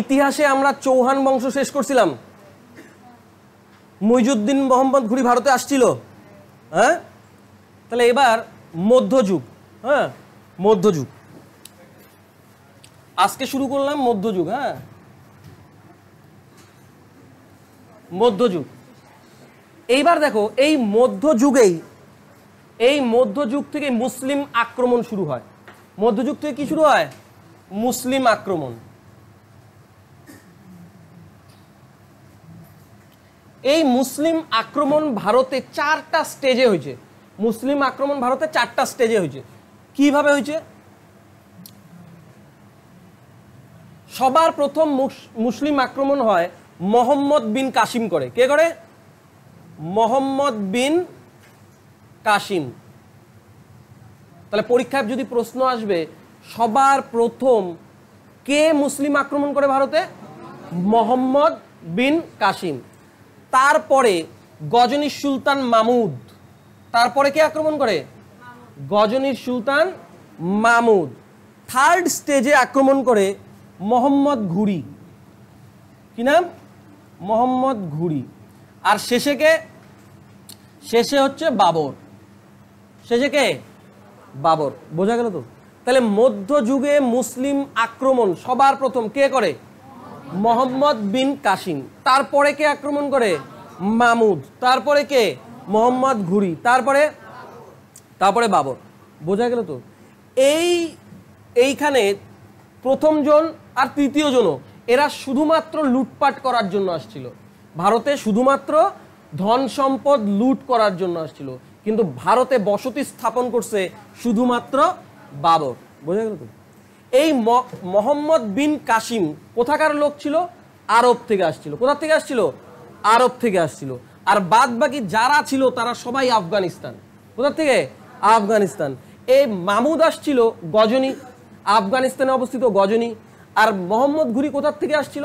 ইতিহাসে আমরা চৌহান বংশ শেষ করছিলাম মৈজুদ্দিন মোহাম্মদ ঘুরি ভারতে আসছিল হ্যাঁ তাহলে এবার মধ্যযুগ হ্যাঁ মধ্যযুগ আজকে শুরু করলাম মধ্যযুগ হ্যাঁ মধ্যযুগ এইবার দেখো এই মধ্যযুগেই এই মধ্যযুগ থেকে মুসলিম আক্রমণ শুরু হয় মধ্যযুগ থেকে কি শুরু হয় মুসলিম আক্রমণ এই মুসলিম আক্রমণ ভারতে চারটা স্টেজে হয়েছে মুসলিম আক্রমণ ভারতে চারটা স্টেজে হয়েছে কিভাবে হয়েছে সবার প্রথম মুসলিম আক্রমণ হয় মোহাম্মদ বিন কাসিম করে কে করে মোহাম্মদ বিন কাসিম তাহলে পরীক্ষায় যদি প্রশ্ন আসবে সবার প্রথম কে মুসলিম আক্রমণ করে ভারতে মোহাম্মদ বিন কাসিম তারপরে গজনী সুলতান মামুদ তারপরে কে আক্রমণ করে গজনীর সুলতান মামুদ থার্ড স্টেজে আক্রমণ করে মোহাম্মদ ঘুরি কি নাম মোহাম্মদ ঘুরি আর শেষে কে শেষে হচ্ছে বাবর শেষে কে বাবর বোঝা গেল তো তাহলে মধ্যযুগে মুসলিম আক্রমণ সবার প্রথম কে করে মোহাম্মদ বিন কাসিম তারপরে কে আক্রমণ করে মামুদ তারপরে কে মোহাম্মদ ঘুরি তারপরে তারপরে বাবর বোঝা গেল তো এই এইখানে প্রথমজন আর তৃতীয় জনও এরা শুধুমাত্র লুটপাট করার জন্য আসছিল ভারতে শুধুমাত্র ধন সম্পদ লুট করার জন্য আসছিল কিন্তু ভারতে বসতি স্থাপন করছে শুধুমাত্র বাবর বোঝা গেল তো এই মোহাম্মদ বিন কাসিম কোথাকার লোক ছিল আরব থেকে আসছিল কোথা থেকে আসছিল আরব থেকে আসছিল আর বাদ বাকি যারা ছিল তারা সবাই আফগানিস্তান কোথা থেকে আফগানিস্তান এই মামুদ আসছিল গজনী আফগানিস্তানে অবস্থিত গজনী আর মোহাম্মদ ঘুরি কোথার থেকে আসছিল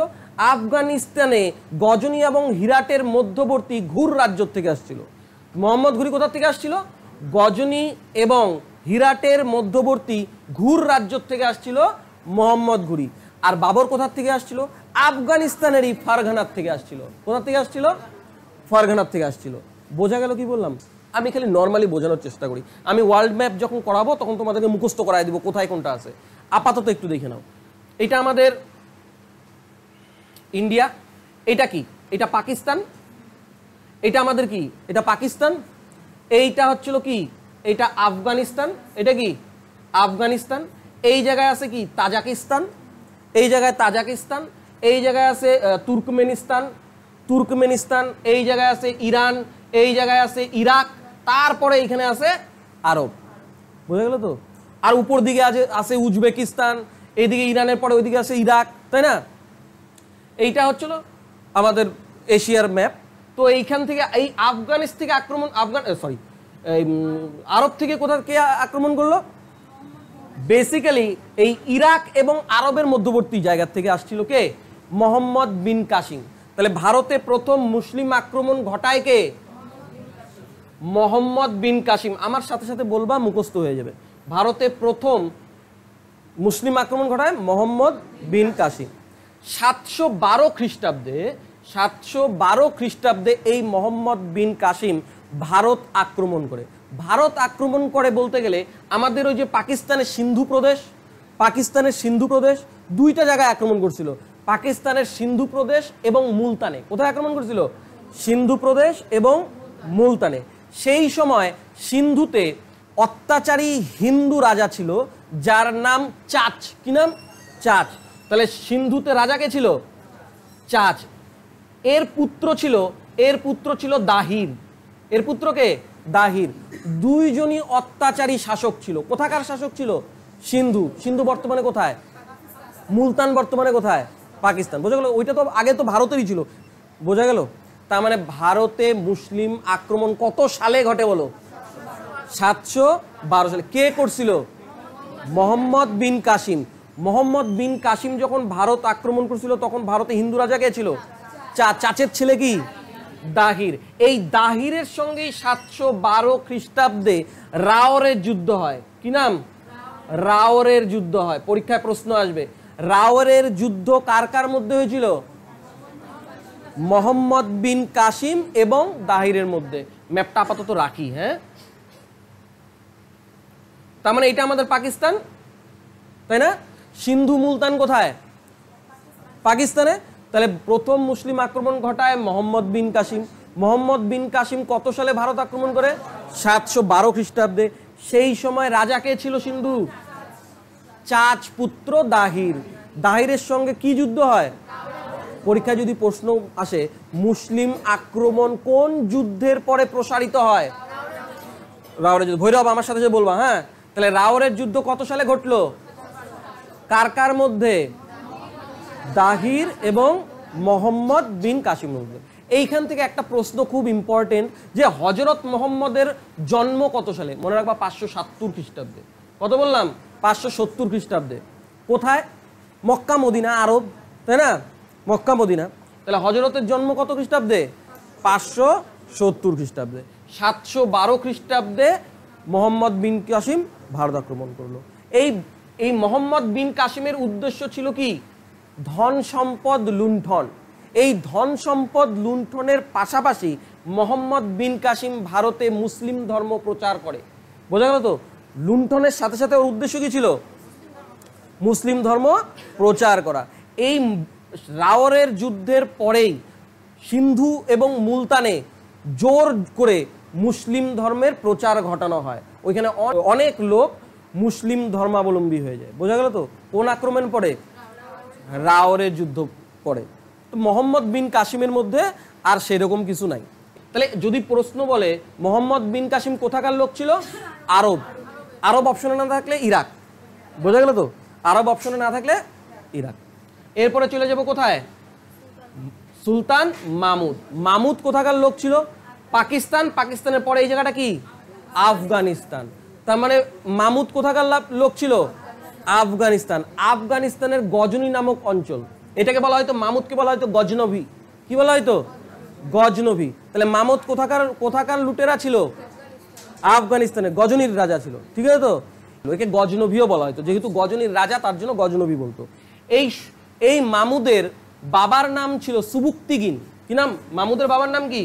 আফগানিস্তানে গজনী এবং হিরাটের মধ্যবর্তী ঘুর রাজ্য থেকে আসছিল মোহাম্মদ ঘুরি কোথার থেকে আসছিল গজনী এবং হিরাটের মধ্যবর্তী ঘুর রাজ্য থেকে আসছিল মোহাম্মদ ঘুরি আর বাবর কোথার থেকে আসছিল আফগানিস্তানের এই ফারঘানার থেকে আসছিল কোথা থেকে আসছিল ফারঘানার থেকে আসছিল বোঝা গেল কি বললাম আমি খালি নর্মালি বোঝানোর চেষ্টা করি আমি ওয়ার্ল্ড ম্যাপ যখন করাবো তখন তোমাদেরকে মুখস্থ করাই দেবো কোথায় কোনটা আছে আপাতত একটু দেখে নাও এটা আমাদের ইন্ডিয়া এটা কি এটা পাকিস্তান এটা আমাদের কি এটা পাকিস্তান এইটা হচ্ছিল কি এটা আফগানিস্তান এটা কি আফগানিস্তান এই জায়গায় আছে কি তাজাকিস্তান এই জায়গায় তাজাকিস্তান এই জায়গায় আছে তুর্কমেনিস্তান তুর্কমেনিস্তান এই জায়গায় আছে ইরান এই জায়গায় আছে ইরাক তারপরে এইখানে আছে আরব বোঝা গেল তো আর উপর দিকে আছে আছে উজবেকিস্তান এইদিকে ইরানের পরে ওইদিকে আছে ইরাক তাই না এইটা হচ্ছিল আমাদের এশিয়ার ম্যাপ তো এইখান থেকে এই আফগানিস্তান থেকে আক্রমণ আফগান সরি আরব থেকে কোথা কে আক্রমণ করলো বেসিক্যালি এই ইরাক এবং আরবের মধ্যবর্তী জায়গা থেকে আসছিল কে মোহাম্মদ বিন কাসিম তাহলে ভারতে প্রথম মুসলিম আক্রমণ ঘটায় কে মোহাম্মদ বিন কাসিম আমার সাথে সাথে বলবা মুখস্থ হয়ে যাবে ভারতে প্রথম মুসলিম আক্রমণ ঘটায় মোহাম্মদ বিন কাসিম সাতশো বারো খ্রিস্টাব্দে সাতশো বারো খ্রিস্টাব্দে এই মোহাম্মদ বিন কাসিম ভারত আক্রমণ করে ভারত আক্রমণ করে বলতে গেলে আমাদের ওই যে পাকিস্তানের সিন্ধু প্রদেশ পাকিস্তানের সিন্ধু প্রদেশ দুইটা জায়গায় আক্রমণ করছিল পাকিস্তানের সিন্ধু প্রদেশ এবং মুলতানে কোথায় আক্রমণ করছিল সিন্ধু প্রদেশ এবং মুলতানে সেই সময় সিন্ধুতে অত্যাচারী হিন্দু রাজা ছিল যার নাম চাচ কি নাম চাচ তাহলে সিন্ধুতে রাজা কে ছিল চাচ এর পুত্র ছিল এর পুত্র ছিল দাহির এর পুত্রকে দাহির দুইজনই অত্যাচারী শাসক ছিল কোথাকার শাসক ছিল সিন্ধু সিন্ধু বর্তমানে কোথায় মুলতান বর্তমানে কোথায় পাকিস্তান বোঝা গেল ওইটা তো আগে তো ভারতেরই ছিল বোঝা গেল তার মানে ভারতে মুসলিম আক্রমণ কত সালে ঘটে বলো সাতশো বারো সালে কে করছিল মোহাম্মদ বিন কাসিম মোহাম্মদ বিন কাসিম যখন ভারত আক্রমণ করছিল তখন ভারতে হিন্দু রাজা কে ছিল চা চাচের ছেলে কি দাহির এই দাহিরের সঙ্গেই সাতশো বারো খ্রিস্টাব্দে রাওরের যুদ্ধ হয় কি নাম রাওরের যুদ্ধ হয় পরীক্ষায় প্রশ্ন আসবে রাওরের যুদ্ধ কার কার মধ্যে হয়েছিল মোহাম্মদ বিন কাসিম এবং দাহিরের মধ্যে ম্যাপটা আপাতত রাখি হ্যাঁ তার মানে এটা আমাদের পাকিস্তান তাই না সিন্ধু মুলতান কোথায় পাকিস্তানে তাহলে প্রথম মুসলিম আক্রমণ ঘটায় মোহাম্মদ বিন কাসিম মোহাম্মদ বিন কাসিম কত সালে ভারত আক্রমণ করে সাতশো বারো খ্রিস্টাব্দে সেই সময় রাজা কে ছিল সিন্ধু চাচ পুত্র দাহির দাহিরের সঙ্গে কি যুদ্ধ হয় পরীক্ষায় যদি প্রশ্ন আসে মুসলিম আক্রমণ কোন যুদ্ধের পরে প্রসারিত হয় রাওরের যুদ্ধ ভৈরব আমার সাথে যে বলবা হ্যাঁ তাহলে রাওরের যুদ্ধ কত সালে ঘটলো কার কার মধ্যে দাহির এবং মোহাম্মদ বিন কাশিম এইখান থেকে একটা প্রশ্ন খুব ইম্পর্টেন্ট যে হজরত মোহাম্মদের জন্ম কত সালে মনে রাখবা পাঁচশো সাত্তর খ্রিস্টাব্দে কত বললাম পাঁচশো সত্তর খ্রিস্টাব্দে কোথায় মক্কা মদিনা আরব তাই না মক্কা মদিনা তাহলে হজরতের জন্ম কত খ্রিস্টাব্দে পাঁচশো সত্তর খ্রিস্টাব্দে সাতশো বারো খ্রিস্টাব্দে মোহাম্মদ বিন কাসিম ভারত আক্রমণ করলো এই এই মোহাম্মদ বিন কাসিমের উদ্দেশ্য ছিল কি ধন সম্পদ লুণ্ঠন এই ধন সম্পদ লুণ্ঠনের পাশাপাশি মোহাম্মদ বিন কাসিম ভারতে মুসলিম ধর্ম প্রচার করে বোঝা গেল তো লুণ্ঠনের সাথে সাথে ওর উদ্দেশ্য কি ছিল মুসলিম ধর্ম প্রচার করা এই রাওরের যুদ্ধের পরেই সিন্ধু এবং মুলতানে জোর করে মুসলিম ধর্মের প্রচার ঘটানো হয় ওইখানে অনেক লোক মুসলিম ধর্মাবলম্বী হয়ে যায় বোঝা গেল তো কোন আক্রমণ পরে রাওরের যুদ্ধ পড়ে তো মোহাম্মদ বিন কাসিমের মধ্যে আর সেরকম কিছু নাই তাহলে যদি প্রশ্ন বলে মোহাম্মদ বিন কাসিম কোথাকার লোক ছিল আরব আরব অপশনে না থাকলে ইরাক বোঝা গেল তো আরব অপশনে না থাকলে ইরাক এরপরে চলে যাব কোথায় সুলতান মামুদ মামুদ কোথাকার লোক ছিল পাকিস্তান পাকিস্তানের পরে এই জায়গাটা কি আফগানিস্তান তার মানে মামুদ কোথাকার লোক ছিল আফগানিস্তান আফগানিস্তানের গজনী নামক অঞ্চল এটাকে বলা হয়তো মামুদকে বলা হয়তো গজনভি কি বলা হয়তো গজনভি তাহলে মামুদ কোথাকার কোথাকার লুটেরা ছিল আফগানিস্তানে গজনীর রাজা ছিল ঠিক আছে তো একে গজনভিও বলা হয়তো যেহেতু গজনীর রাজা তার জন্য গজনভি বলতো এই এই মামুদের বাবার নাম ছিল সুবুক্তিগিন কি নাম মামুদের বাবার নাম কি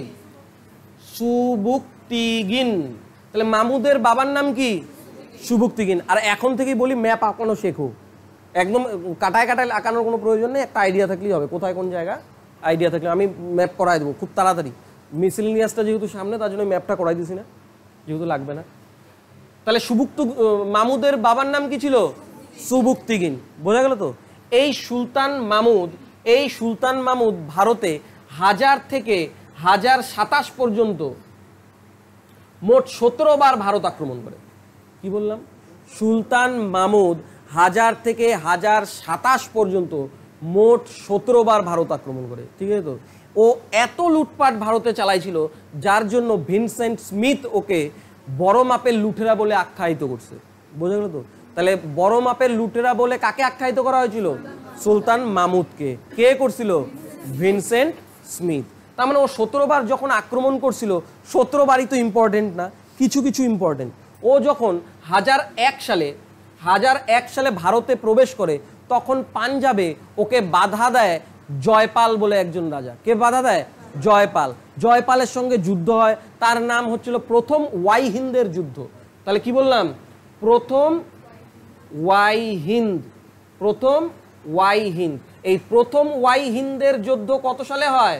সুবুক্তিগিন তাহলে মামুদের বাবার নাম কি সুভুক্তিহীন আর এখন থেকেই বলি ম্যাপ আঁকানো শেখো একদম কাটায় কাটায় আঁকানোর কোনো প্রয়োজন নেই একটা আইডিয়া থাকলেই হবে কোথায় কোন জায়গা আইডিয়া থাকলে আমি ম্যাপ করাই দেবো খুব তাড়াতাড়ি মিসেলিনিয়াসটা যেহেতু সামনে তার জন্য ম্যাপটা করাই দিছি না যেহেতু লাগবে না তাহলে সুবুক্ত মামুদের বাবার নাম কি ছিল সুবুক্তিগিন বোঝা গেল তো এই সুলতান মামুদ এই সুলতান মামুদ ভারতে হাজার থেকে হাজার সাতাশ পর্যন্ত মোট সতেরো বার ভারত আক্রমণ করে কি বললাম সুলতান মামুদ হাজার থেকে হাজার সাতাশ পর্যন্ত মোট সতেরো বার ভারত আক্রমণ করে ঠিক আছে তো ও এত লুটপাট ভারতে চালাইছিল যার জন্য ভিনসেন্ট স্মিথ ওকে বড় মাপের লুটেরা বলে আখ্যায়িত করছে বোঝা গেল তো তাহলে বড় মাপের লুটেরা বলে কাকে আখ্যায়িত করা হয়েছিল সুলতান মামুদকে কে করছিল ভিনসেন্ট স্মিথ তার মানে ও সতেরো বার যখন আক্রমণ করছিল সতেরো বারই তো ইম্পর্টেন্ট না কিছু কিছু ইম্পর্টেন্ট ও যখন হাজার এক সালে হাজার এক সালে ভারতে প্রবেশ করে তখন পাঞ্জাবে ওকে বাধা দেয় জয়পাল বলে একজন রাজা কে বাধা দেয় জয়পাল জয়পালের সঙ্গে যুদ্ধ হয় তার নাম হচ্ছিল প্রথম ওয়াই হিন্দের যুদ্ধ তাহলে কি বললাম প্রথম ওয়াই হিন্দ প্রথম ওয়াই হিন্দ এই প্রথম ওয়াই হিন্দের যুদ্ধ কত সালে হয়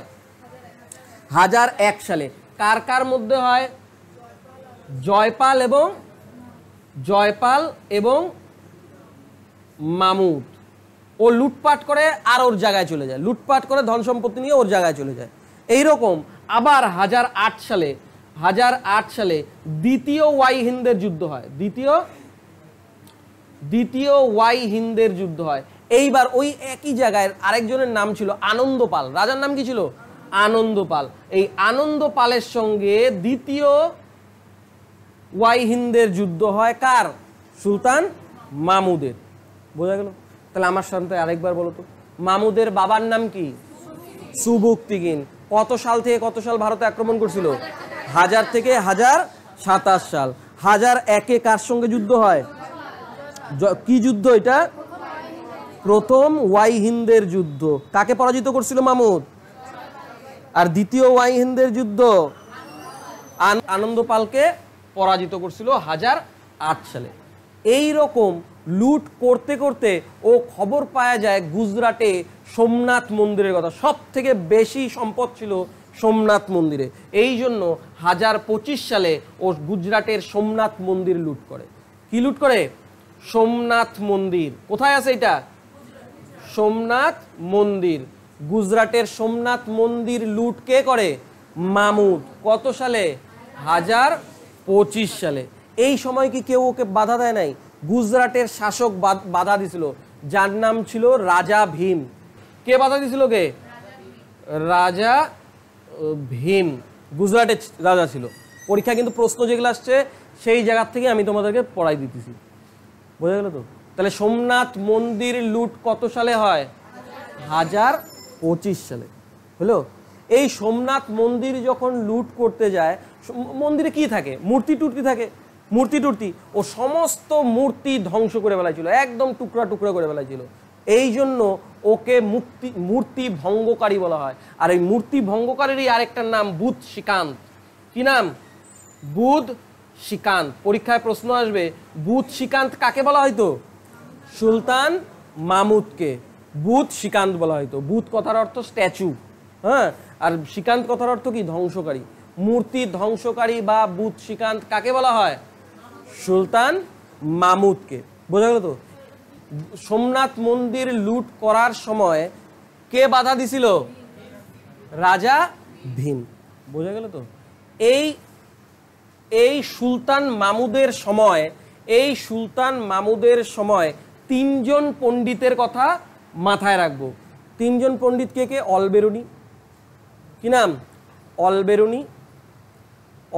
হাজার এক সালে কার কার মধ্যে হয় জয়পাল এবং জয়পাল এবং মামুদ ও লুটপাট করে আর ওর জায়গায় চলে যায় লুটপাট করে ধন সম্পত্তি নিয়ে ওর জায়গায় চলে যায় এই রকম আবার হাজার আট সালে হাজার আট সালে দ্বিতীয় ওয়াই হিন্দের যুদ্ধ হয় দ্বিতীয় দ্বিতীয় ওয়াই হিন্দের যুদ্ধ হয় এইবার ওই একই জায়গায় আরেকজনের নাম ছিল আনন্দপাল রাজার নাম কি ছিল আনন্দপাল এই আনন্দপালের সঙ্গে দ্বিতীয় ওয়াই হিন্দের যুদ্ধ হয় কার সুলতান মামুদের বোঝা গেল তাহলে আমার সন্তান আরেকবার বলো তো মামুদের বাবার নাম কি সুবুক্তিগিন কত সাল থেকে কত সাল ভারতে আক্রমণ করছিল হাজার থেকে হাজার সাতাশ সাল হাজার একে কার সঙ্গে যুদ্ধ হয় কি যুদ্ধ এটা প্রথম ওয়াই হিন্দের যুদ্ধ কাকে পরাজিত করছিল মামুদ আর দ্বিতীয় ওয়াই হিন্দের যুদ্ধ আনন্দ পালকে পরাজিত করছিল হাজার আট সালে এই রকম লুট করতে করতে ও খবর পাওয়া যায় গুজরাটে সোমনাথ মন্দিরের কথা সব থেকে বেশি সম্পদ ছিল সোমনাথ মন্দিরে এই জন্য হাজার পঁচিশ সালে ও গুজরাটের সোমনাথ মন্দির লুট করে কি লুট করে সোমনাথ মন্দির কোথায় আছে এটা সোমনাথ মন্দির গুজরাটের সোমনাথ মন্দির লুট কে করে মামুদ কত সালে হাজার পঁচিশ সালে এই সময় কি কেউ ওকে বাধা দেয় নাই গুজরাটের শাসক বাধা দিছিল যার নাম ছিল রাজা ভীম কে বাধা দিছিল কে রাজা ভীম গুজরাটের রাজা ছিল পরীক্ষা কিন্তু প্রশ্ন যেগুলো আসছে সেই জায়গার থেকে আমি তোমাদেরকে পড়াই দিতেছি বোঝা গেল তো তাহলে সোমনাথ মন্দির লুট কত সালে হয় হাজার পঁচিশ সালে হলো এই সোমনাথ মন্দির যখন লুট করতে যায় মন্দিরে কি থাকে মূর্তি টুর্তি থাকে মূর্তি টুর্তি ও সমস্ত মূর্তি ধ্বংস করে ফেলাইছিল একদম টুকরা টুকরা করে ফেলাইছিল এই জন্য ওকে মূর্তি মূর্তি ভঙ্গকারী বলা হয় আর এই মূর্তি ভঙ্গকারীরই আরেকটার নাম বুধ শ্রীকান্ত কি নাম বুধ শ্রীকান্ত পরীক্ষায় প্রশ্ন আসবে বুধ শ্রীকান্ত কাকে বলা হয়তো সুলতান মামুদকে বুধ শ্রীকান্ত বলা হয়তো বুধ কথার অর্থ স্ট্যাচু হ্যাঁ আর শ্রীকান্ত কথার অর্থ কি ধ্বংসকারী মূর্তি ধ্বংসকারী বা বুধ শ্রীকান্ত কাকে বলা হয় সুলতান মামুদকে বোঝা গেল তো সোমনাথ মন্দির লুট করার সময় কে বাধা দিছিল রাজা ভীম বোঝা গেল তো এই এই সুলতান মামুদের সময় এই সুলতান মামুদের সময় তিনজন পণ্ডিতের কথা মাথায় রাখব তিনজন পণ্ডিত কে কে অলবেরুনি কি নাম অলবেরুনি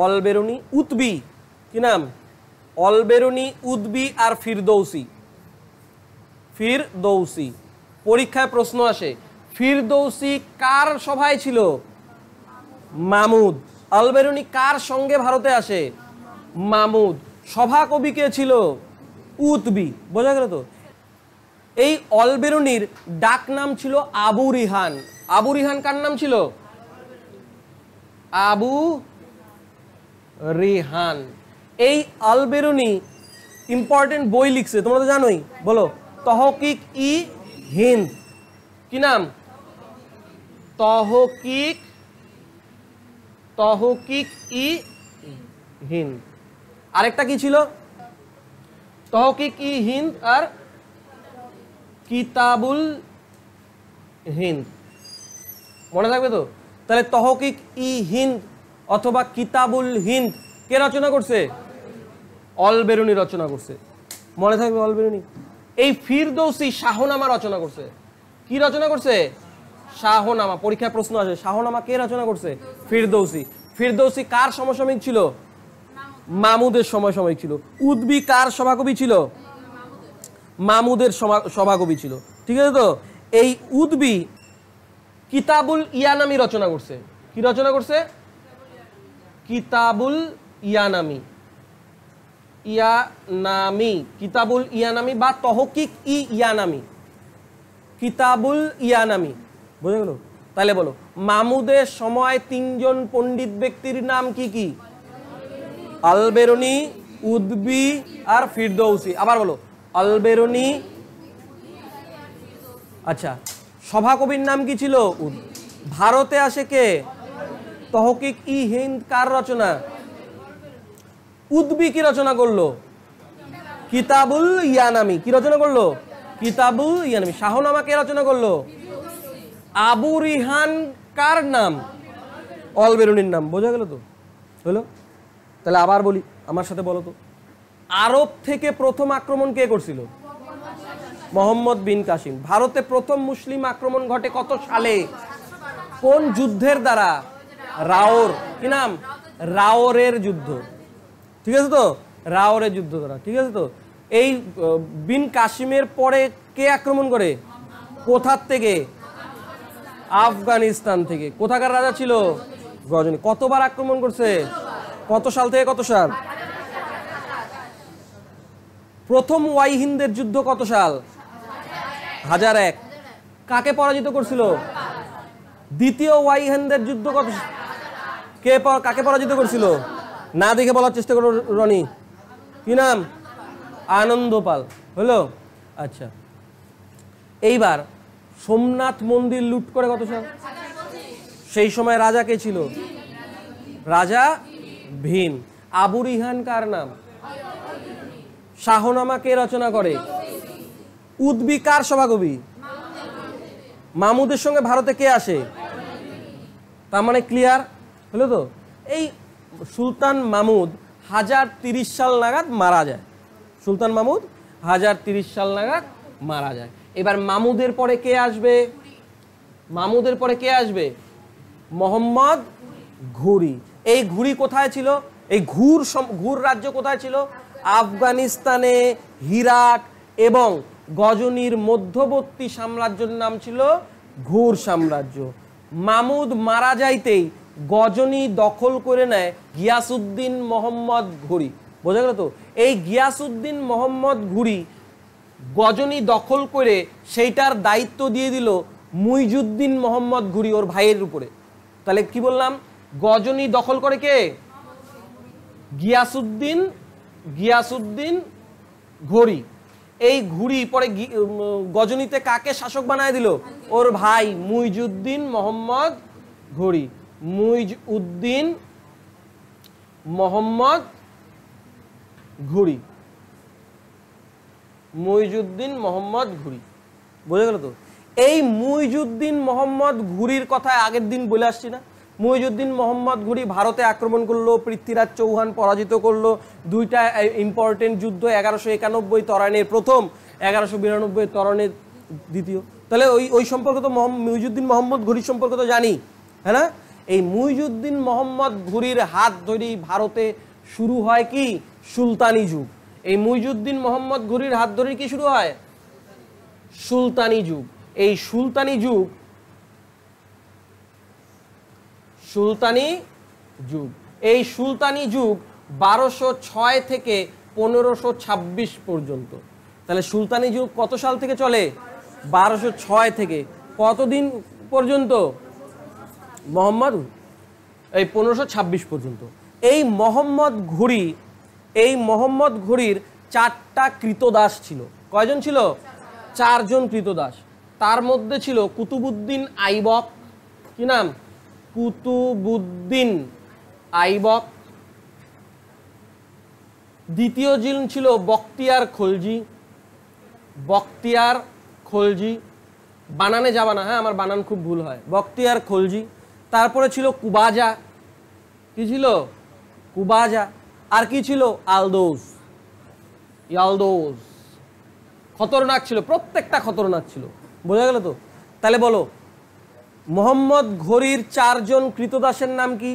অলবেরুনি উতবি কি নাম অলবেরুনি উদ্বি আর ফিরদৌসি ফিরদৌসি পরীক্ষায় প্রশ্ন আসে ফিরদৌসি কার সভায় ছিল মামুদ আলবেরুনি কার সঙ্গে ভারতে আসে মামুদ সভা কবি কে ছিল উতবি বোঝা গেল তো এই অলবেরুনির ডাক নাম ছিল আবু রিহান আবু রিহান কার নাম ছিল আবু রিহান এই আলবেরুনি ইম্পর্টেন্ট বই লিখছে তোমরা তো জানোই বলো তহকিক ই হিন্দ কি নাম তহকিক তহকিক ই হিন্দ আরেকটা কি ছিল তহকিক ই হিন্দ আর কিতাবুল হিন্দ মনে থাকবে তো তাহলে তহকিক ই হিন্দ অথবা কিতাবুল হিন্দ কে রচনা করছে অলবেরুনি রচনা করছে মনে থাকবে অলবেরুনি এই ফিরদৌসি শাহনামা রচনা করছে কি রচনা করছে শাহনামা পরীক্ষা প্রশ্ন আছে শাহনামা কে রচনা করছে ফিরদৌসি ফিরদৌসি কার সমসাময়িক ছিল মামুদের সময়সাময়িক ছিল উদ্বি কার সভাকবি ছিল মামুদের সভাকবি ছিল ঠিক আছে তো এই উদ্বি কিতাবুল ইয়ানামি রচনা করছে কি রচনা করছে কিতাবুল ইয়ানামি ইয়ানামি কিতাবুল ইয়ানামি বা তহকিক ই ইয়ানামি কিতাবুল ইয়ানামি বুঝে গেল তাহলে বলো মামুদের সময় তিনজন পণ্ডিত ব্যক্তির নাম কি কি আলবেরনি উদ্বি আর ফিরদৌসি আবার বলো আলবেরনি আচ্ছা সভাকবির নাম কি ছিল ভারতে আসে কে তহকিক ই হিন্দ কার রচনা উদ্বি কি রচনা করলো কিতাবুল ইয়ানামি কি রচনা করলো কিতাবুল ইয়ানামি শাহনামা কে রচনা করলো আবু রিহান কার নাম অল বেরুনির নাম বোঝা গেল তো হলো তাহলে আবার বলি আমার সাথে বলো তো আরব থেকে প্রথম আক্রমণ কে করছিল মোহাম্মদ বিন কাসিম ভারতে প্রথম মুসলিম আক্রমণ ঘটে কত সালে কোন যুদ্ধের দ্বারা রাওর কি নাম রাওরের যুদ্ধ ঠিক আছে তো রাওরের যুদ্ধ তারা ঠিক আছে তো এই বিন কাশিমের পরে কে আক্রমণ করে কোথার থেকে আফগানিস্তান থেকে কোথাকার রাজা ছিল গজনী কতবার আক্রমণ করছে কত সাল থেকে কত সাল প্রথম ওয়াই হিন্দের যুদ্ধ কত সাল হাজার এক কাকে পরাজিত করছিল দ্বিতীয় ওয়াই হিন্দের যুদ্ধ কত কে কাকে পরাজিত করছিল না দেখে বলার চেষ্টা করো রনি কি নাম আনন্দ পাল হলো আচ্ছা এইবার সোমনাথ মন্দির লুট করে কত সাল সেই সময় রাজা কে ছিল রাজা ভীম আবু রিহান কার নাম শাহনামা কে রচনা করে উদ্বি কার সভাকবি মামুদের সঙ্গে ভারতে কে আসে তার মানে ক্লিয়ার হলো তো এই সুলতান মামুদ হাজার তিরিশ সাল নাগাদ মারা যায় সুলতান মামুদ হাজার তিরিশ সাল নাগাদ মারা যায় এবার মামুদের পরে কে আসবে মামুদের পরে কে আসবে মোহাম্মদ ঘুরি এই ঘুরি কোথায় ছিল এই ঘুর ঘুর রাজ্য কোথায় ছিল আফগানিস্তানে হিরাক এবং গজনীর মধ্যবর্তী সাম্রাজ্যের নাম ছিল ঘুর সাম্রাজ্য মামুদ মারা যাইতেই গজনী দখল করে নেয় গিয়াসুদ্দিন মোহাম্মদ ঘুরি বোঝা গেল তো এই গিয়াসুদ্দিন মোহাম্মদ ঘুরি গজনী দখল করে সেইটার দায়িত্ব দিয়ে দিল মুইজুদ্দিন মোহাম্মদ ঘুরি ওর ভাইয়ের উপরে তাহলে কি বললাম গজনী দখল করে কে গিয়াসুদ্দিন গিয়াসুদ্দিন ঘড়ি এই ঘুড়ি পরে গজনীতে কাকে শাসক বানায় দিল ওর ভাই মুইজুদ্দিন মোহাম্মদ ঘড়ি মুইজ উদ্দিন মোহাম্মদ ঘুরি মুইজুদ্দিন মোহাম্মদ ঘুরি বোঝা গেল তো এই মুইজুদ্দিন মোহাম্মদ ঘুরির কথা আগের দিন বলে আসছি না মুইজুদ্দিন মোহাম্মদ ঘুরি ভারতে আক্রমণ করলো পৃথ্বীরাজ চৌহান পরাজিত করলো দুইটা ইম্পর্টেন্ট যুদ্ধ এগারোশো একানব্বই তরানের প্রথম এগারোশো বিরানব্বই তরানের দ্বিতীয় তাহলে ওই ওই সম্পর্কে তো মুইজুদ্দিন মোহাম্মদ ঘুরির সম্পর্কে তো জানি হ্যাঁ না এই মুইজুদ্দিন মোহাম্মদ ঘুরির হাত ধরেই ভারতে শুরু হয় কি সুলতানি যুগ এই মুইজুদ্দিন মোহাম্মদ ঘুরির হাত ধরেই কি শুরু হয় সুলতানি যুগ এই সুলতানি যুগ সুলতানি যুগ এই সুলতানি যুগ বারোশো ছয় থেকে পনেরোশো ছাব্বিশ পর্যন্ত তাহলে সুলতানি যুগ কত সাল থেকে চলে বারোশো ছয় থেকে কতদিন পর্যন্ত মোহাম্মদ এই পনেরোশো ছাব্বিশ পর্যন্ত এই মোহাম্মদ ঘুরি এই মোহাম্মদ ঘুরির চারটা কৃতদাস ছিল কয়জন ছিল চারজন কৃতদাস তার মধ্যে ছিল কুতুবুদ্দিন আইবক কি নাম কুতুবুদ্দিন আইবক দ্বিতীয় জিন ছিল বক্তিয়ার খলজি বক্তিয়ার খলজি বানানে যাবানা হ্যাঁ আমার বানান খুব ভুল হয় বক্তিয়ার খলজি তারপরে ছিল কুবাজা কি ছিল কুবাজা আর কি ছিল আলদোজ ইয়ালদোজ খতরনাক ছিল প্রত্যেকটা খতরনাক ছিল বোঝা গেল তো তাহলে বলো মোহাম্মদ ঘড়ির চারজন কৃতদাসের নাম কি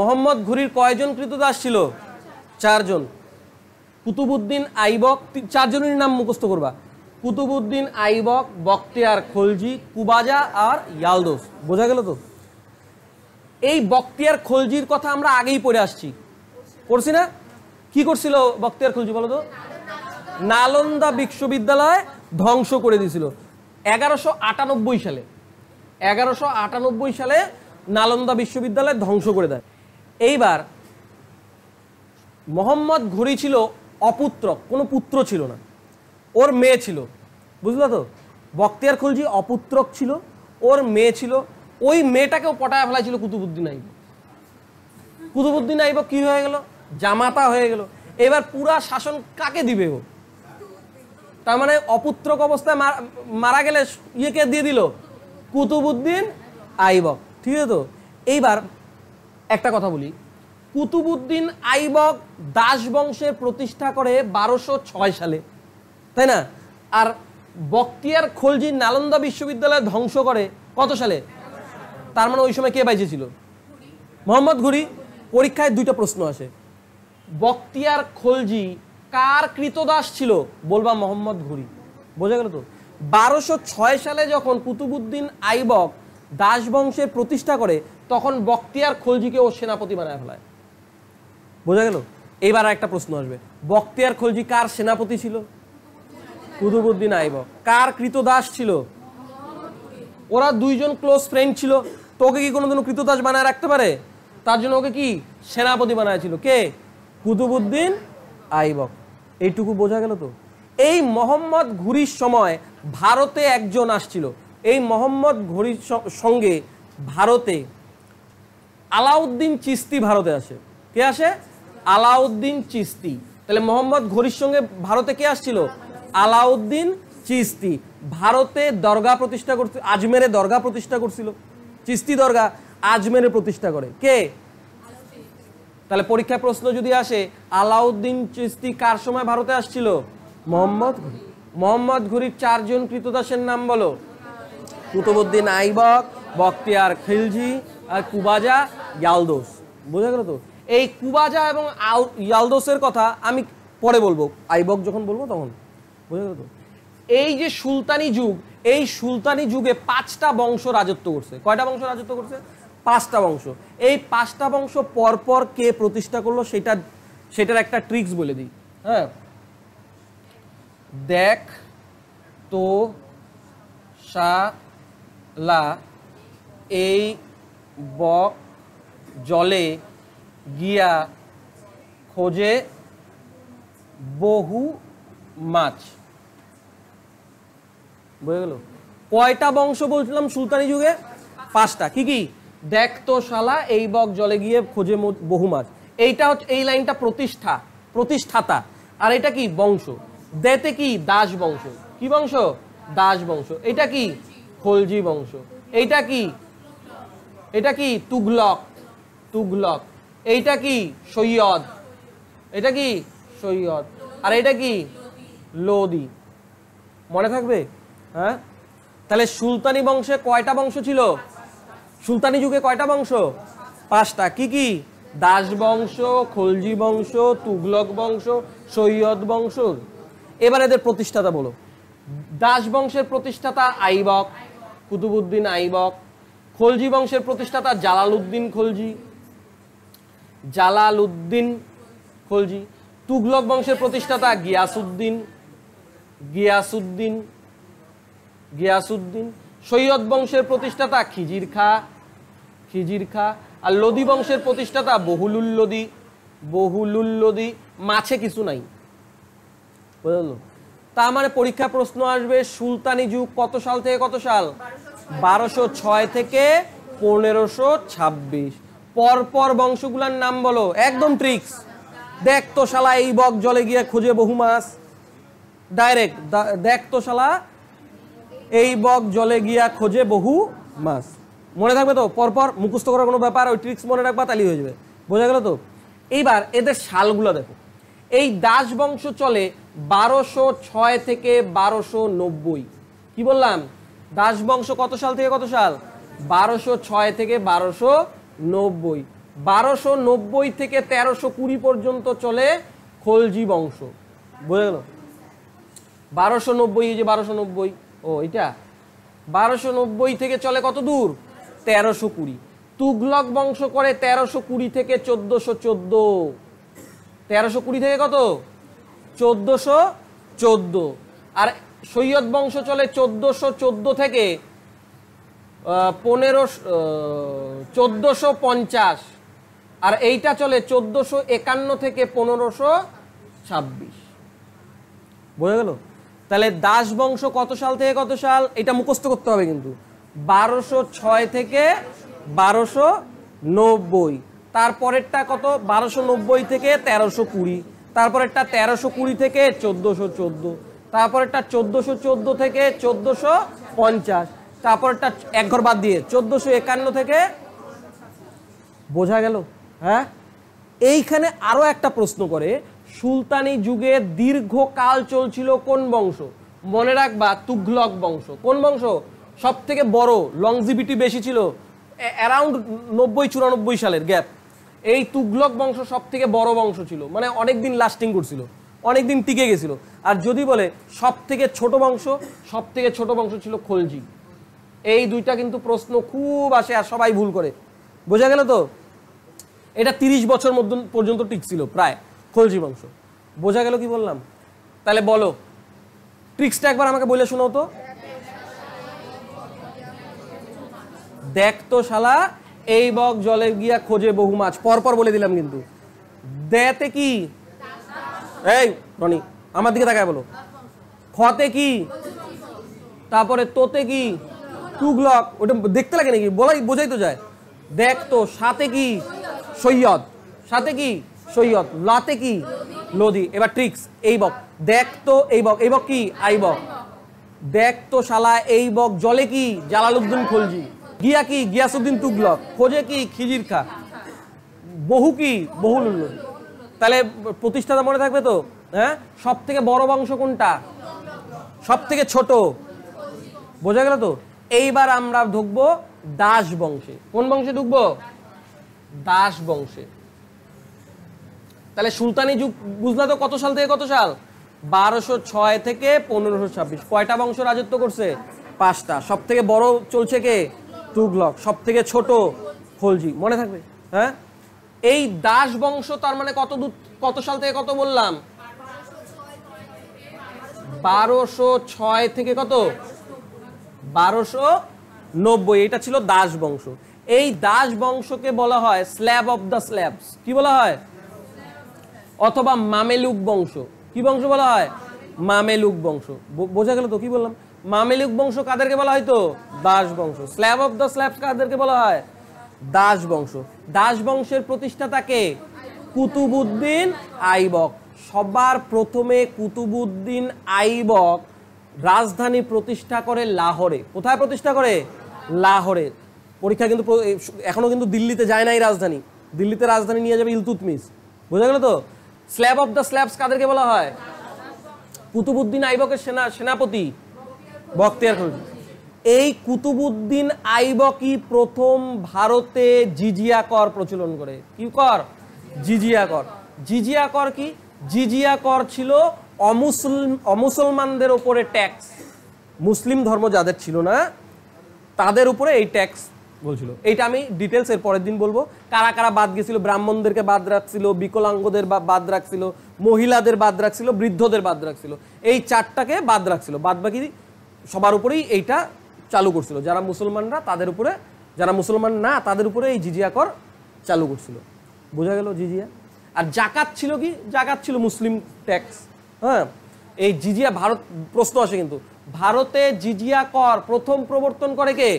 মোহাম্মদ ঘড়ির কয়জন কৃতদাস ছিল চারজন কুতুবুদ্দিন আইবক চারজনের নাম মুখস্থ করবা কুতুবুদ্দিন আইবক বক্তিয়ার খলজি কুবাজা আর ইয়ালদোস বোঝা গেল তো এই বক্তিয়ার খলজির কথা আমরা আগেই পড়ে আসছি করছি না কি করছিল বক্তিয়ার খলজি বলো তো নালন্দা বিশ্ববিদ্যালয় ধ্বংস করে দিয়েছিল এগারোশো আটানব্বই সালে এগারোশো আটানব্বই সালে নালন্দা বিশ্ববিদ্যালয় ধ্বংস করে দেয় এইবার মোহাম্মদ ঘুরি ছিল অপুত্র কোনো পুত্র ছিল না ওর মেয়ে ছিল বুঝলো তো বক্তিয়ার খুলজি অপুত্রক ছিল ওর মেয়ে ছিল ওই মেয়েটাকেও পটায় ফেলাইছিল কুতুবুদ্দিন আইব কুতুবুদ্দিন আইব কি হয়ে গেল জামাতা হয়ে গেল এবার পুরা শাসন কাকে দিবে ও তার মানে অপুত্রক অবস্থায় মারা গেলে ইয়েকে দিয়ে দিল কুতুবুদ্দিন আইবক ঠিক আছে তো এইবার একটা কথা বলি কুতুবুদ্দিন আইবক দাস বংশের প্রতিষ্ঠা করে বারোশো ছয় সালে তাই না আর বক্তিয়ার খলজি নালন্দা বিশ্ববিদ্যালয় ধ্বংস করে কত সালে তার মানে ওই সময় কে বাইজে ছিল মোহাম্মদ ঘুরি পরীক্ষায় দুইটা প্রশ্ন আসে বক্তিয়ার খলজি কার কৃতদাস ছিল বলবা মোহাম্মদ ঘুরি বোঝা গেল তো বারোশো ছয় সালে যখন কুতুবুদ্দিন আইবক দাস প্রতিষ্ঠা করে তখন বক্তিয়ার খলজিকে ও সেনাপতি বানায় ফেলায় বোঝা গেল এবার একটা প্রশ্ন আসবে বক্তিয়ার খলজি কার সেনাপতি ছিল কুতুবুদ্দিন আইব কার কৃতদাস ছিল ওরা দুইজন ক্লোজ ফ্রেন্ড ছিল তো ওকে কি কোনোদিনও কৃতদাস বানায় রাখতে পারে তার জন্য ওকে কি সেনাপতি বানায়ছিল কে কুতুবুদ্দিন আইবক এইটুকু বোঝা গেল তো এই মোহাম্মদ ঘুরির সময় ভারতে একজন আসছিল এই মোহাম্মদ ঘুরির সঙ্গে ভারতে আলাউদ্দিন চিস্তি ভারতে আসে কে আসে আলাউদ্দিন চিস্তি তাহলে মোহাম্মদ ঘড়ির সঙ্গে ভারতে কে আসছিল আলাউদ্দিন চিস্তি ভারতে দরগা প্রতিষ্ঠা করছিল আজমেরে দরগা প্রতিষ্ঠা করছিল চিস্তি দরগা আজমেরে প্রতিষ্ঠা করে কে তাহলে পরীক্ষা প্রশ্ন যদি আসে আলাউদ্দিন চিস্তি কার সময় ভারতে আসছিল মোহাম্মদ মোহাম্মদ ঘুরির চারজন কৃতদাসের নাম বলো কুতুবুদ্দিন আইবক বক্তিয়ার খিলজি আর কুবাজা ইয়ালদোস বোঝা গেল তো এই কুবাজা এবং ইয়ালদোসের কথা আমি পরে বলবো আইবক যখন বলবো তখন বুঝলো তো এই যে সুলতানি যুগ এই সুলতানি যুগে পাঁচটা বংশ রাজত্ব করছে কয়টা বংশ রাজত্ব করছে পাঁচটা বংশ এই পাঁচটা বংশ পরপর কে প্রতিষ্ঠা করলো সেটা সেটার একটা ট্রিক্স বলে দিই হ্যাঁ দেখ তো লা এই ব জলে গিয়া খোঁজে বহু মাছ বুঝে গেল কয়টা বংশ বলছিলাম সুলতানি যুগে পাঁচটা কি কি দেখতো শালা এই বক জলে গিয়ে খোঁজে বহু মাছ এইটা হচ্ছে এই লাইনটা প্রতিষ্ঠা প্রতিষ্ঠাতা আর এটা কি বংশ দেতে কি দাস বংশ কি বংশ দাস বংশ এটা কি খলজি বংশ এইটা কি এটা কি তুগলক তুগলক এইটা কি সৈয়দ এটা কি সৈয়দ আর এটা কি লোদি মনে থাকবে হ্যাঁ তাহলে সুলতানি বংশে কয়টা বংশ ছিল সুলতানি যুগে কয়টা বংশ পাঁচটা কি কি দাস বংশ খলজি বংশ তুগলক বংশ সৈয়দ বংশ এবার এদের প্রতিষ্ঠাতা বলো দাস বংশের প্রতিষ্ঠাতা আইবক কুতুবুদ্দিন আইবক খলজি বংশের প্রতিষ্ঠাতা উদ্দিন খলজি উদ্দিন খলজি তুগলক বংশের প্রতিষ্ঠাতা উদ্দিন গিয়াসুদ্দিন গিয়াসুদ্দিন সৈয়দ বংশের প্রতিষ্ঠাতা খিজির খা খিজির খা আর লোদি বংশের প্রতিষ্ঠাতা বহুলুল লোদি বহুলুল লোদি মাছে কিছু নাই বুঝলো তা মানে পরীক্ষা প্রশ্ন আসবে সুলতানি যুগ কত সাল থেকে কত সাল বারোশো ছয় থেকে পনেরোশো ছাব্বিশ পরপর বংশগুলার নাম বলো একদম ট্রিক্স দেখ তো শালা এই বক জলে গিয়ে খুঁজে বহু মাছ ডাইরেক্ট দেখ তো শালা এই বক জলে গিয়া খোঁজে বহু মাছ মনে থাকবে তো পরপর মুখস্থ করার কোনো ব্যাপার ওই ট্রিক্স মনে রাখবা তালি হয়ে যাবে বোঝা গেল তো এইবার এদের শালগুলো দেখো এই দাস বংশ চলে বারোশো ছয় থেকে বারোশো নব্বই কি বললাম দাস বংশ কত সাল থেকে কত সাল বারোশো ছয় থেকে বারোশো নব্বই বারোশো নব্বই থেকে তেরোশো কুড়ি পর্যন্ত চলে খলজি বংশ বোঝা গেল বারোশো নব্বই যে বারোশো নব্বই ও এটা বারোশো নব্বই থেকে চলে কত দূর তেরোশো কুড়ি তুগলক বংশ করে তেরোশো কুড়ি থেকে চোদ্দোশো চোদ্দ তেরোশো কুড়ি থেকে কত চোদ্দোশো চোদ্দ আর সৈয়দ বংশ চলে চোদ্দোশো চোদ্দ থেকে পনেরো চোদ্দোশো পঞ্চাশ আর এইটা চলে চোদ্দোশো একান্ন থেকে পনেরোশো ছাব্বিশ বোঝা গেল তাহলে দাস বংশ কত সাল থেকে কত সাল এটা মুখস্থ করতে হবে কিন্তু বারোশো ছয় থেকে বারোশো নব্বই তারপরেরটা কত বারোশো নব্বই থেকে তেরোশো কুড়ি তারপরেরটা তেরোশো কুড়ি থেকে চোদ্দোশো চোদ্দো তারপরেরটা চোদ্দোশো চোদ্দো থেকে চোদ্দোশো পঞ্চাশ তারপরেরটা এক ঘর বাদ দিয়ে চোদ্দোশো একান্ন থেকে বোঝা গেল হ্যাঁ এইখানে আরও একটা প্রশ্ন করে সুলতানি যুগে দীর্ঘকাল চলছিল কোন বংশ মনে রাখবা তুঘলক বংশ কোন বংশ সব থেকে বড় লংজিবিটি বেশি ছিল অ্যারাউন্ড নব্বই চুরানব্বই সালের গ্যাপ এই তুঘলক বংশ সব থেকে বড় বংশ ছিল মানে অনেক দিন লাস্টিং করছিল অনেক দিন টিকে গেছিল আর যদি বলে সব থেকে ছোট বংশ সব থেকে ছোট বংশ ছিল খলজি এই দুইটা কিন্তু প্রশ্ন খুব আসে আর সবাই ভুল করে বোঝা গেল তো এটা তিরিশ বছর পর্যন্ত টিকছিল প্রায় খোলজি মাংস বোঝা গেল কি বললাম তাহলে বলো ট্রিক্সটা একবার আমাকে বলে শোনাও তো দেখ তো শালা এই বক জলে গিয়া খোঁজে বহু মাছ পরপর বলে দিলাম কিন্তু দেতে কি এই রনি আমার দিকে তাকায় বলো খতে কি তারপরে তোতে কি তুগলক ওটা দেখতে লাগে নাকি বলাই বোঝাই তো যায় দেখ তো সাথে কি সৈয়দ সাথে কি সৈয়দ লাতে কি লোদি এবার ট্রিক্স এই বক দেখ তো এই বক এই বক কি আই বক দেখ তো শালা এই বক জলে কি জালালুদ্দিন খলজি গিয়া কি গিয়াসুদ্দিন তুগলক খোঁজে কি খিজির খা বহু কি বহুল তাহলে প্রতিষ্ঠাতা মনে থাকবে তো হ্যাঁ সব থেকে বড় বংশ কোনটা সব থেকে ছোট বোঝা গেল তো এইবার আমরা ঢুকবো দাস বংশে কোন বংশে ঢুকবো দাস বংশে তাহলে সুলতানি যুগ বুঝলে তো কত সাল থেকে কত সাল বারোশো ছয় থেকে পনেরোশো ছাব্বিশ কয়টা বংশ রাজত্ব করছে পাঁচটা সব থেকে বড় চলছে কে তুগলক সব থেকে ছোট খলজি মনে থাকবে হ্যাঁ এই দাস বংশ তার মানে কত কত সাল থেকে কত বললাম বারোশো ছয় থেকে কত বারোশো নব্বই এটা ছিল দাস বংশ এই দাস বংশকে বলা হয় স্ল্যাব অফ দ্য স্ল্যাবস কি বলা হয় অথবা মামেলুক বংশ কি বংশ বলা হয় মামেলুক বংশ বোঝা গেল তো কি বললাম মামেলুক বংশ কাদেরকে বলা হয়তো দাস বংশ স্ল্যাব অফ দ্য স্ল্যাব কাদেরকে বলা হয় দাস বংশ দাস বংশের প্রতিষ্ঠাতাকে কুতুবুদ্দিন আইবক সবার প্রথমে কুতুবুদ্দিন আইবক রাজধানী প্রতিষ্ঠা করে লাহোরে কোথায় প্রতিষ্ঠা করে লাহোরে পরীক্ষা কিন্তু এখনও কিন্তু দিল্লিতে যায় নাই রাজধানী দিল্লিতে রাজধানী নিয়ে যাবে ইলতুতমিস বোঝা গেল তো স্ল্যাব অফ দ্য স্ল্যাবস কাদেরকে বলা হয় কুতুবুদ্দিন আইবকের সেনা সেনাপতি বক্তিয়ার খলজি এই কুতুবুদ্দিন আইবকি প্রথম ভারতে জিজিয়া কর প্রচলন করে কি কর জিজিয়া কর জিজিয়া কর কি জিজিয়া কর ছিল অমুসলিম অমুসলমানদের ওপরে ট্যাক্স মুসলিম ধর্ম যাদের ছিল না তাদের উপরে এই ট্যাক্স বলছিল এইটা আমি ডিটেলস এর পরের দিন বলবো কারা কারা বাদ গেছিল ব্রাহ্মণদেরকে বাদ রাখছিল বিকলাঙ্গদের বাদ রাখছিল মহিলাদের বাদ রাখছিল বৃদ্ধদের বাদ রাখছিল এই চারটাকে বাদ রাখছিল বাদ বাকি সবার উপরেই এইটা চালু করছিল যারা মুসলমানরা তাদের উপরে যারা মুসলমান না তাদের উপরে এই জিজিয়া কর চালু করছিল বোঝা গেল জিজিয়া আর জাকাত ছিল কি জাকাত ছিল মুসলিম ট্যাক্স হ্যাঁ এই জিজিয়া ভারত প্রশ্ন আসে কিন্তু ভারতে জিজিয়া কর প্রথম প্রবর্তন করে কে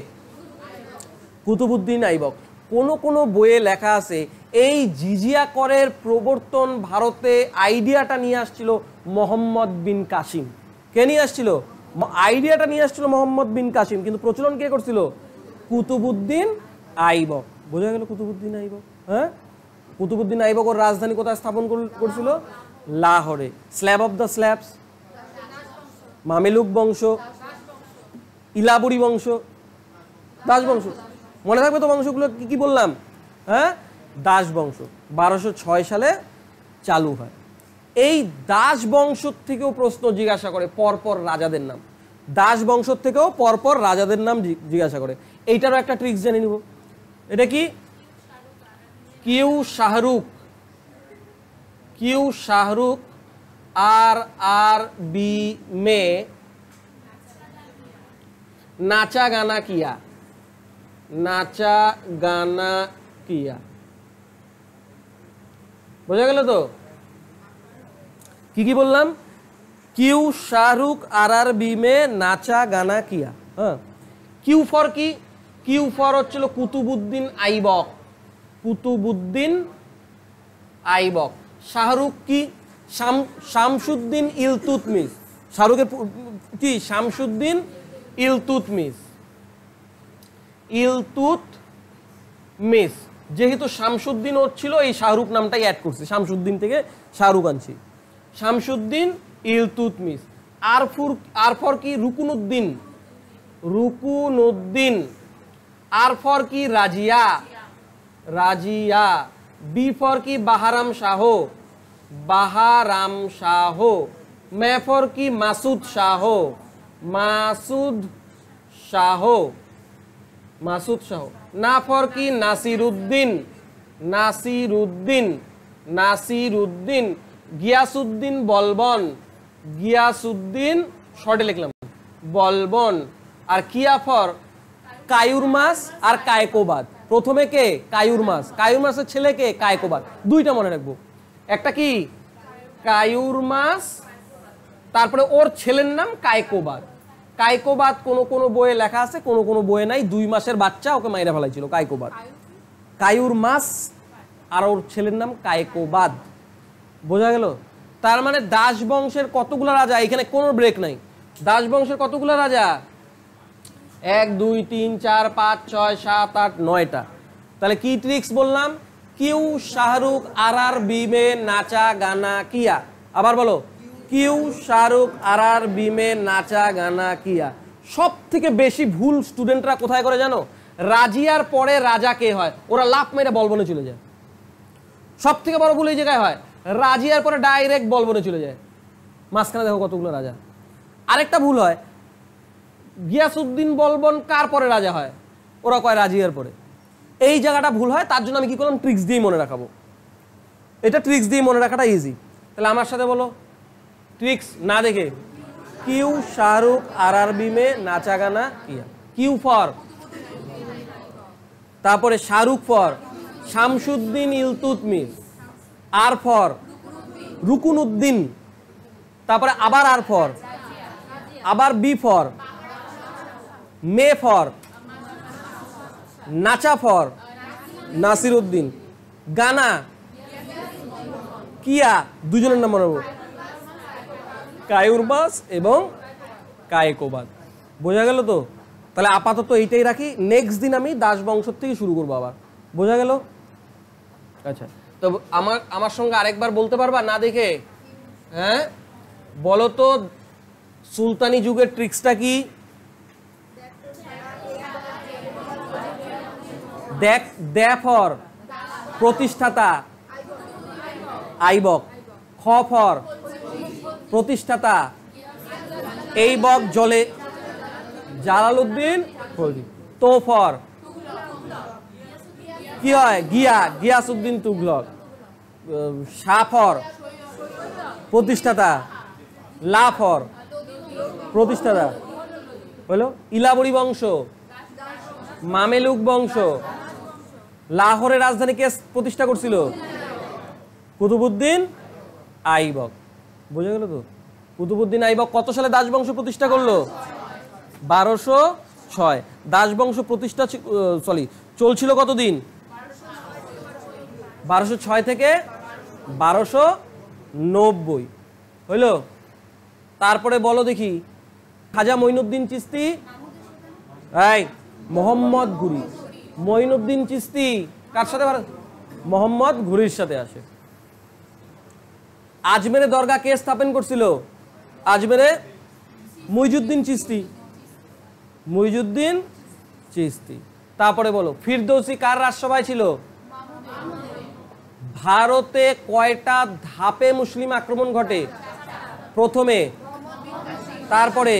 কুতুবুদ্দিন আইবক কোনো কোনো বইয়ে লেখা আছে এই জিজিয়া করের প্রবর্তন ভারতে আইডিয়াটা নিয়ে আসছিল মোহাম্মদ বিন কাসিম কে নিয়ে আসছিল আইডিয়াটা নিয়ে আসছিল মোহাম্মদ বিন কাসিম কিন্তু প্রচলন কে করছিল কুতুবুদ্দিন আইবক বোঝা গেল কুতুবুদ্দিন আইবক হ্যাঁ কুতুবুদ্দিন আইবক ওর রাজধানী কোথায় স্থাপন করছিল লাহোরে slave of the slaves Mamluk বংশ ইলাবুরি বংশ দাস বংশ মনে থাকবে তো বংশগুলো কি কী বললাম হ্যাঁ দাস বংশ বারোশো ছয় সালে চালু হয় এই দাস বংশ থেকেও প্রশ্ন জিজ্ঞাসা করে পরপর রাজাদের নাম দাস বংশ থেকেও পরপর রাজাদের নাম জিজ্ঞাসা করে এইটারও একটা ট্রিক্স জেনে নিব এটা কি Q Shahrukh Q Shahrukh R R B মে নাচা গানা কিয়া নাচা গানা কিয়া বোঝা গেল তো কি কি বললাম কিউ শাহরুখ আর আর বিমে নাচা গানা কিয়া হ্যাঁ কিউ ফর কি কিউ ফর হচ্ছিল কুতুবুদ্দিন আইবক কুতুবুদ্দিন আইবক শাহরুখ কি শাম শামসুদ্দিন ইলতুতমিস শাহরুখের কি শামসুদ্দিন ইলতুতমিস ইলতুত মিস যেহেতু শামসুদ্দিন ওর ছিল এই শাহরুখ নামটাই অ্যাড করছে শামসুদ্দিন থেকে শাহরুখ আনছি শামসুদ্দিন ইলতুতমিস আরফুর আরফর কি রুকুনুদ্দিন রুকুনুদ্দিন আরফর কি রাজিয়া রাজিয়া বি ফর কি বাহারাম শাহ বাহারাম শাহ ম্যাফর কি মাসুদ শাহ মাসুদ শাহ মাসুদ শাহ ফর কি নাসির উদ্দিন নাসির উদ্দিন নাসির উদ্দিন গিয়াসুদ্দিন বলবন গিয়াসুদ্দিন শর্টে লিখলাম বলবন আর কিয়াফর কায়ুর মাস আর কায়কোবাদ প্রথমে কে কায়ুর মাস কায়ুর মাসের ছেলে কে কায়কোবাদ দুইটা মনে রাখবো একটা কি কায়ুর মাস তারপরে ওর ছেলের নাম কায়কোবাদ কায়কোবাদ কোনো কোনো বইয়ে লেখা আছে কোনো কোনো বইয়ে নাই দুই মাসের বাচ্চা ওকে মাইরা ফেলাইছিল কায়কোবাদ কায়ুর মাস আর ওর ছেলের নাম কায়কোবাদ বোঝা গেল তার মানে দাস বংশের কতগুলো রাজা এখানে কোনো ব্রেক নাই দাস বংশের কতগুলো রাজা এক দুই তিন চার পাঁচ ছয় সাত আট নয়টা তাহলে কি ট্রিক্স বললাম কিউ শাহরুখ আর আর বিমে নাচা গানা কিয়া আবার বলো কিউ শাহরুখ আর আর বিমে নাচা গানা কিয়া সব থেকে বেশি ভুল স্টুডেন্টরা কোথায় করে জানো রাজিয়ার পরে রাজা কে হয় ওরা লাভ মেরে বলবনে চলে যায় সব থেকে বড় ভুল এই জায়গায় হয় রাজিয়ার পরে ডাইরেক্ট বলবনে চলে যায় মাঝখানে দেখো কতগুলো রাজা আরেকটা ভুল হয় গিয়াসুদ্দিন বলবন কার পরে রাজা হয় ওরা কয় রাজিয়ার পরে এই জায়গাটা ভুল হয় তার জন্য আমি কী করলাম ট্রিক্স দিয়েই মনে রাখাবো এটা ট্রিক্স দিয়ে মনে রাখাটা ইজি তাহলে আমার সাথে বলো ট্রিক্স না দেখে কিউ শাহরুখ আর आरआरबी মে নাচা গানা কিয়া কিউ ফর তারপরে Shahrukh for Shamsuddin Iltutmish R for Ruknuddin তারপরে আবার আর ফর আবার বি ফর মে ফর নাচা ফর নাসির উদ্দিন গানা কিয়া দুজনের নাম মনে কায়ুরবাস এবং কায়েকোবাদ বোঝা গেল তো তাহলে আপাতত এইটাই রাখি নেক্সট দিন আমি দাস বংশ থেকে শুরু করবো আবার বোঝা গেল আচ্ছা তো আমার আমার সঙ্গে আরেকবার বলতে পারবা না দেখে হ্যাঁ বলো তো সুলতানি যুগের ট্রিক্সটা কি দেখ ফর প্রতিষ্ঠাতা আইবক খ ফর প্রতিষ্ঠাতা এই বক জলে জালাল উদ্দিন তোফর কি হয় গিয়া উদ্দিন তুগলক সাফর প্রতিষ্ঠাতা লাফর প্রতিষ্ঠাতা হলো ইলাবরি বংশ মামেলুক বংশ লাহোরের রাজধানী কে প্রতিষ্ঠা করছিল কুতুবুদ্দিন আইবক বোঝা গেল তো কুতুবুদ্দিন আইবা কত সালে দাসবংশ প্রতিষ্ঠা করলো বারোশো ছয় দাসবংশ প্রতিষ্ঠা সরি চলছিল কতদিন বারোশো ছয় থেকে বারোশো নব্বই হইল তারপরে বলো দেখি খাজা মঈনুদ্দিন চিস্তি এই মোহাম্মদ ঘুরি মঈনুদ্দিন চিস্তি কার সাথে মোহাম্মদ ঘুরির সাথে আসে আজমেরে দরগা কে স্থাপন করছিল আজমেরে মুইজুদ্দিন চিস্তি মুইজুদ্দিন চিস্তি তারপরে বলো ফিরদৌসি কার রাজসভায় ছিল ভারতে কয়টা ধাপে মুসলিম আক্রমণ ঘটে প্রথমে তারপরে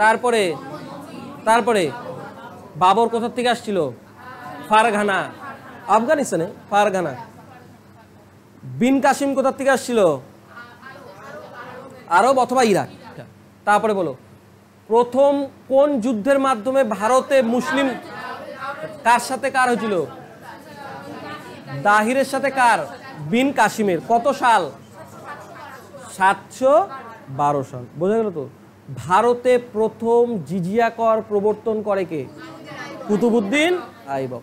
তারপরে তারপরে বাবর কোথার থেকে আসছিল ফারঘানা আফগানিস্তানে ফারঘানা বিন কাসিম কোথার থেকে আসছিল আরব অথবা ইরাক তারপরে বলো প্রথম কোন যুদ্ধের মাধ্যমে ভারতে মুসলিম কার সাথে কার হয়েছিল দাহিরের সাথে কার বিন কাসিমের কত সাল সাতশো বারো সাল বোঝা গেল তো ভারতে প্রথম জিজিয়া কর প্রবর্তন করে কে কুতুবুদ্দিন আইবক